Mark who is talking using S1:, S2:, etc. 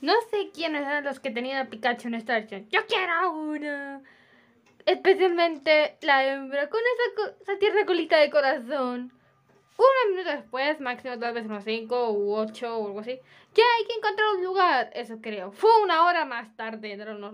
S1: No sé quiénes eran los que tenían a Pikachu en esta versión. Yo quiero una. Especialmente la hembra con esa, esa tierna colita de corazón. Un minuto después, máximo tal veces unos cinco u ocho o algo así, ya hay que encontrar un lugar, eso creo. Fue una hora más tarde de